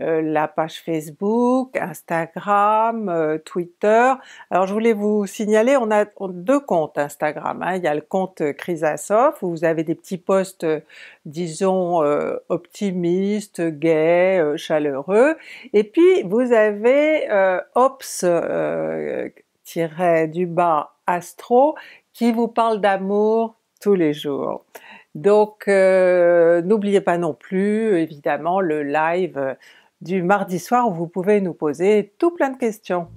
euh, la page Facebook, Instagram, euh, Twitter. Alors je voulais vous signaler, on a deux comptes Instagram. Hein. Il y a le compte Chrysasoph où vous avez des petits posts, euh, disons, optimistes, gais, chaleureux. Et puis vous avez Ops tiré du bas Astro qui vous parle d'amour tous les jours. Donc n'oubliez pas non plus évidemment le live du mardi soir où vous pouvez nous poser tout plein de questions.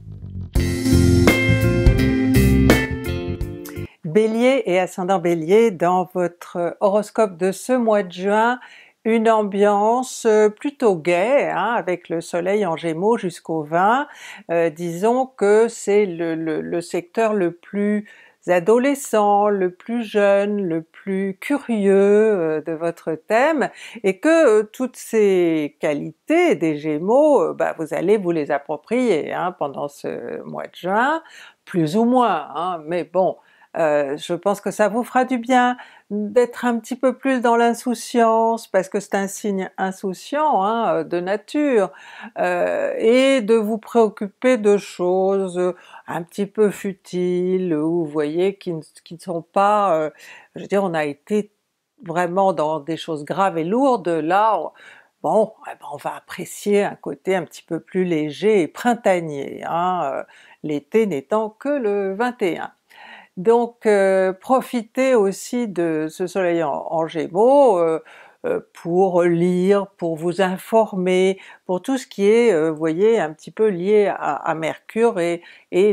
Bélier et ascendant Bélier, dans votre horoscope de ce mois de juin, une ambiance plutôt gaie hein, avec le soleil en Gémeaux jusqu'au 20. Euh, disons que c'est le, secteur le plus adolescents, le plus jeune, le plus curieux euh, de votre thème, et que euh, toutes ces qualités des Gémeaux, euh, bah, vous allez vous les approprier hein, pendant ce mois de juin, plus ou moins, hein, mais bon, euh, je pense que ça vous fera du bien d'être un petit peu plus dans l'insouciance, parce que c'est un signe insouciant hein, de nature, euh, et de vous préoccuper de choses un petit peu futiles, ou vous voyez, qui ne, sont pas... Euh, je veux dire, on a été vraiment dans des choses graves et lourdes, là bon, eh ben, on va apprécier un côté un petit peu plus léger et printanier, hein, l'été n'étant que le 21. Donc euh, profitez aussi de ce soleil en, Gémeaux euh, euh, pour lire, pour vous informer, pour tout ce qui est, vous voyez, un petit peu lié à, Mercure et,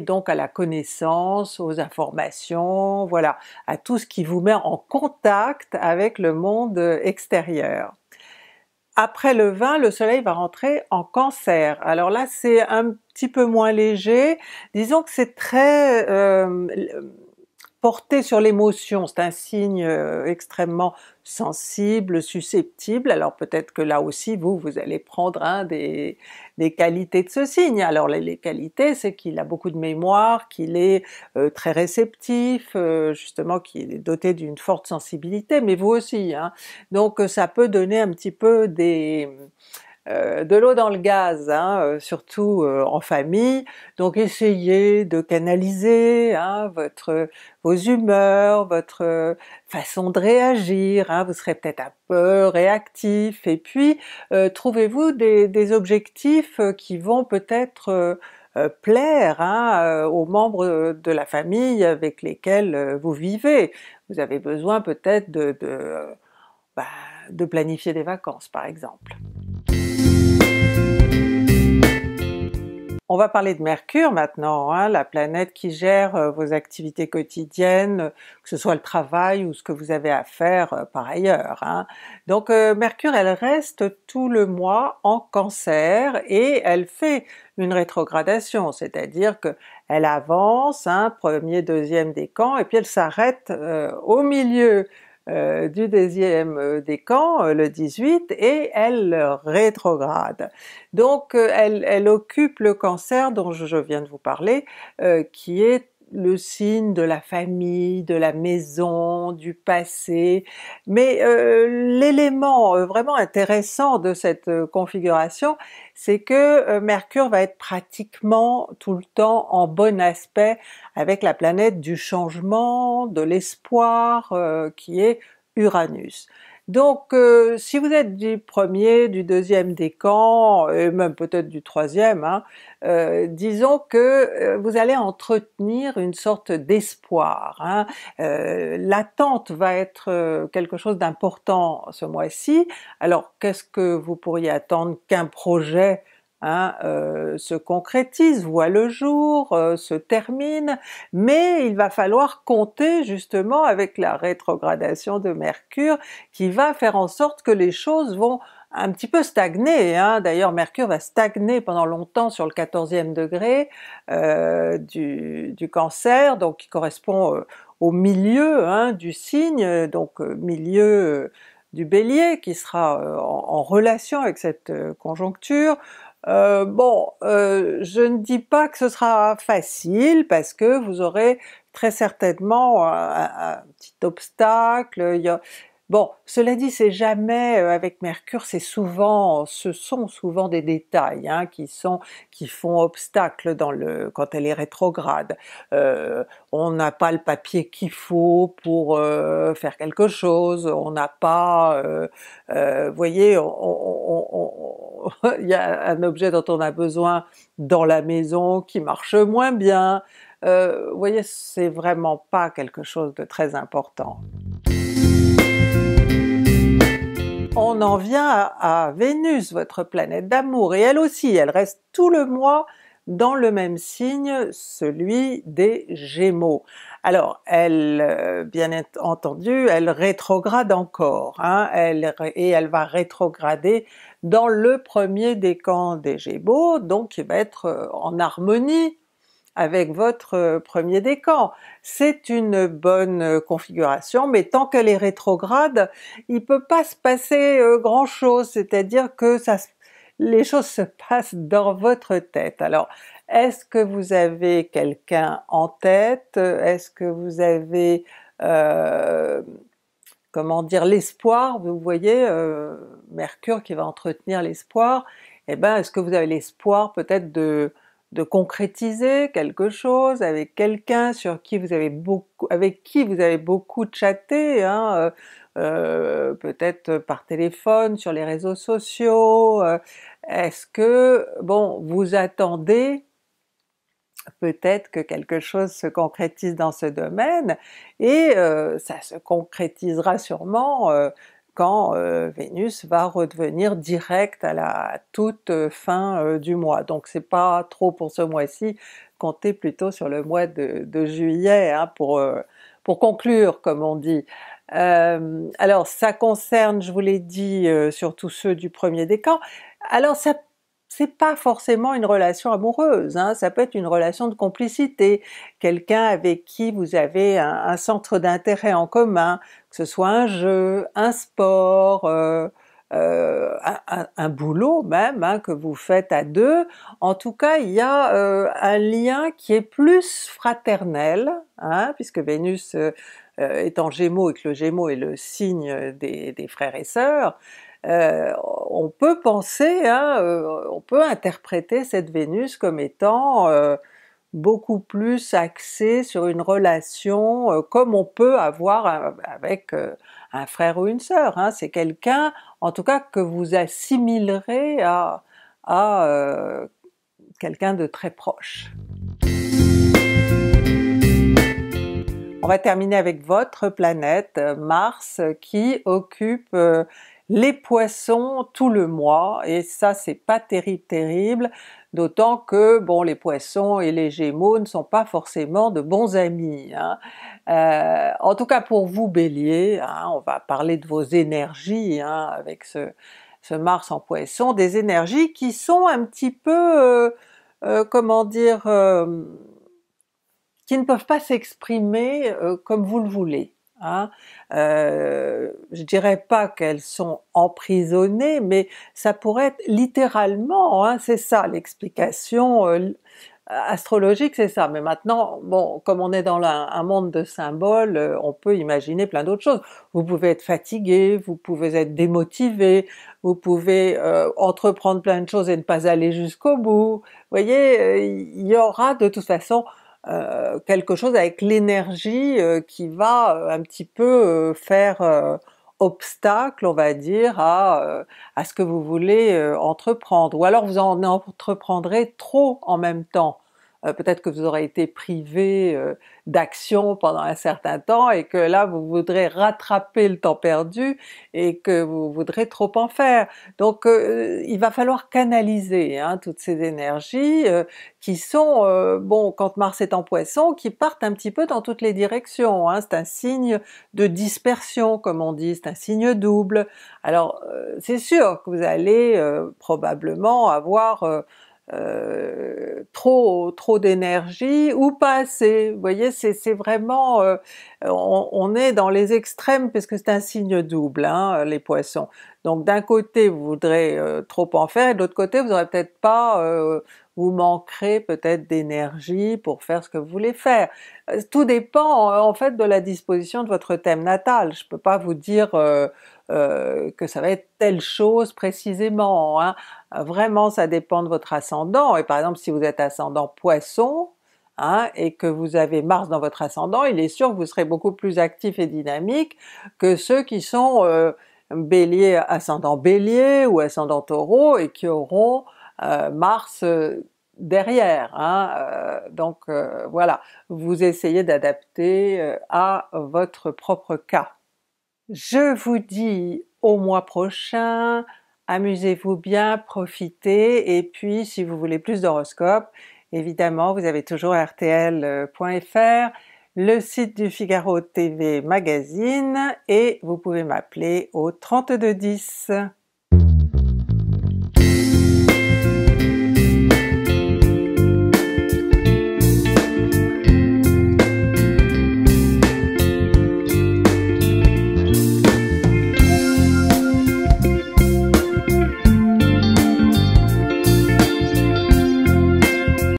donc à la connaissance, aux informations, voilà, à tout ce qui vous met en contact avec le monde extérieur. Après le 20, le soleil va rentrer en cancer. Alors là c'est un petit peu moins léger, disons que c'est très porté sur l'émotion, c'est un signe euh, extrêmement sensible, susceptible, alors peut-être que là aussi vous, vous allez prendre un hein, des, des, qualités de ce signe. Alors les, qualités, c'est qu'il a beaucoup de mémoire, qu'il est euh, très réceptif, euh, justement qu'il est doté d'une forte sensibilité, mais vous aussi. Hein. Donc ça peut donner un petit peu des euh, de l'eau dans le gaz, hein, euh, surtout euh, en famille, donc essayez de canaliser hein, vos humeurs, votre façon de réagir, hein. vous serez peut-être un peu réactif, et puis trouvez-vous des, objectifs qui vont peut-être plaire aux membres de la famille avec lesquels vous vivez. Vous avez besoin peut-être de, de bah, planifier des vacances par exemple. On va parler de Mercure maintenant, hein, la planète qui gère euh, vos activités quotidiennes, que ce soit le travail ou ce que vous avez à faire euh, par ailleurs. Hein. Donc euh, Mercure elle reste tout le mois en Cancer et elle fait une rétrogradation, c'est-à-dire que elle avance, hein, premier, deuxième décan, et puis elle s'arrête au milieu euh, du deuxième euh, décan, euh, le 18, et elle rétrograde. Donc elle, occupe le cancer dont je, viens de vous parler, qui est le signe de la famille, de la maison, du passé, mais euh, l'élément euh, vraiment intéressant de cette euh, configuration, c'est que Mercure va être pratiquement tout le temps en bon aspect avec la planète du changement, de l'espoir, qui est Uranus. Donc euh, si vous êtes du premier, du deuxième décan, et même peut-être du troisième, hein, euh, disons que euh, vous allez entretenir une sorte d'espoir. Hein. L'attente va être quelque chose d'important ce mois-ci. Alors qu'est-ce que vous pourriez attendre qu'un projet Hein, euh, se concrétise, voit le jour, euh, se termine, mais il va falloir compter justement avec la rétrogradation de Mercure qui va faire en sorte que les choses vont un petit peu stagner. Hein. d'ailleurs Mercure va stagner pendant longtemps sur le 14e degré euh, du, Cancer, donc qui correspond au milieu hein, du signe, donc milieu du Bélier qui sera en, relation avec cette conjoncture, euh, bon, euh, je ne dis pas que ce sera facile parce que vous aurez très certainement un, petit obstacle. Bon, cela dit, c'est jamais euh, avec Mercure, c'est souvent, ce sont souvent des détails hein, qui sont qui font obstacle dans le quand elle est rétrograde. on n'a pas le papier qu'il faut pour faire quelque chose, on n'a pas, vous voyez, on il y a un objet dont on a besoin dans la maison qui marche moins bien, euh, vous voyez, c'est vraiment pas quelque chose de très important. On en vient à Vénus, votre planète d'amour, et elle aussi, elle reste tout le mois dans le même signe, celui des Gémeaux. Alors elle, euh, bien entendu, elle rétrograde encore, hein, et elle va rétrograder dans le premier décan des Gémeaux, donc il va être euh, en harmonie avec votre euh, premier décan. C'est une bonne configuration, mais tant qu'elle est rétrograde, il ne peut pas se passer grand chose, c'est-à-dire que ça se les choses se passent dans votre tête. Alors est-ce que vous avez quelqu'un en tête? Est-ce que vous avez euh, comment dire l'espoir? Vous voyez euh, Mercure qui va entretenir l'espoir, eh bien est-ce que vous avez l'espoir peut-être de de concrétiser quelque chose avec quelqu'un sur qui vous avez beaucoup, avec qui vous avez beaucoup chatté, hein, euh, euh, peut-être par téléphone, sur les réseaux sociaux, euh, est-ce que, bon, vous attendez peut-être que quelque chose se concrétise dans ce domaine, et euh, ça se concrétisera sûrement quand Vénus va redevenir directe à la toute fin du mois. Donc c'est pas trop pour ce mois-ci, comptez plutôt sur le mois de, juillet hein, pour, pour conclure comme on dit. Euh, alors ça concerne, je vous l'ai dit, euh, surtout ceux du premier décan. Alors ça c'est pas forcément une relation amoureuse, hein, ça peut être une relation de complicité, quelqu'un avec qui vous avez un, centre d'intérêt en commun, que ce soit un jeu, un sport, euh, un, boulot même hein, que vous faites à deux. En tout cas, il y a un lien qui est plus fraternel, hein, puisque Vénus euh, étant Gémeaux et que le Gémeaux est le signe euh, des, frères et sœurs, euh, on peut penser, hein, on peut interpréter cette Vénus comme étant beaucoup plus axée sur une relation comme on peut avoir avec un frère ou une sœur. Hein. C'est quelqu'un, en tout cas, que vous assimilerez à quelqu'un de très proche. On va terminer avec votre planète euh, Mars qui occupe euh, les poissons tout le mois et ça c'est pas terrible terrible d'autant que bon les poissons et les gémeaux ne sont pas forcément de bons amis. Hein. Euh, en tout cas pour vous Bélier, hein, on va parler de vos énergies hein, avec ce, Mars en poisson, des énergies qui sont un petit peu, comment dire, qui ne peuvent pas s'exprimer euh, comme vous le voulez. Hein. Euh, je dirais pas qu'elles sont emprisonnées, mais ça pourrait être littéralement, hein, c'est ça l'explication euh, astrologique, c'est ça. Mais maintenant, bon, comme on est dans un monde de symboles, euh, on peut imaginer plein d'autres choses. Vous pouvez être fatigué, vous pouvez être démotivé, vous pouvez entreprendre plein de choses et ne pas aller jusqu'au bout. Vous voyez, il y aura de toute façon euh, quelque chose avec l'énergie euh, qui va euh, un petit peu faire obstacle, on va dire, à ce que vous voulez entreprendre. Ou alors vous en entreprendrez trop en même temps. Euh, peut-être que vous aurez été privé euh, d'action pendant un certain temps et que là vous voudrez rattraper le temps perdu et que vous voudrez trop en faire. Donc euh, il va falloir canaliser hein, toutes ces énergies qui sont, bon quand Mars est en Poisson, qui partent un petit peu dans toutes les directions. Hein. C'est un signe de dispersion comme on dit, c'est un signe double. Alors c'est sûr que vous allez probablement avoir euh, trop trop d'énergie ou pas assez. Vous voyez, c'est vraiment, euh, on, est dans les extrêmes parce que c'est un signe double, hein, les Poissons. Donc d'un côté, vous voudrez euh, trop en faire, et de l'autre côté, vous n'aurez peut-être pas, euh, vous manquerez peut-être d'énergie pour faire ce que vous voulez faire. Euh, tout dépend en fait de la disposition de votre thème natal. Je ne peux pas vous dire que ça va être telle chose précisément. Hein. Vraiment, ça dépend de votre ascendant. Et par exemple, si vous êtes ascendant Poisson, hein, et que vous avez Mars dans votre ascendant, il est sûr que vous serez beaucoup plus actif et dynamique que ceux qui sont bélier, ascendant bélier ou ascendant taureau et qui auront euh, Mars euh, derrière. Hein, euh, donc voilà, vous essayez d'adapter à votre propre cas. Je vous dis au mois prochain, amusez-vous bien, profitez, et puis si vous voulez plus d'horoscopes, évidemment vous avez toujours rtl.fr, le site du Figaro TV Magazine et vous pouvez m'appeler au 3210.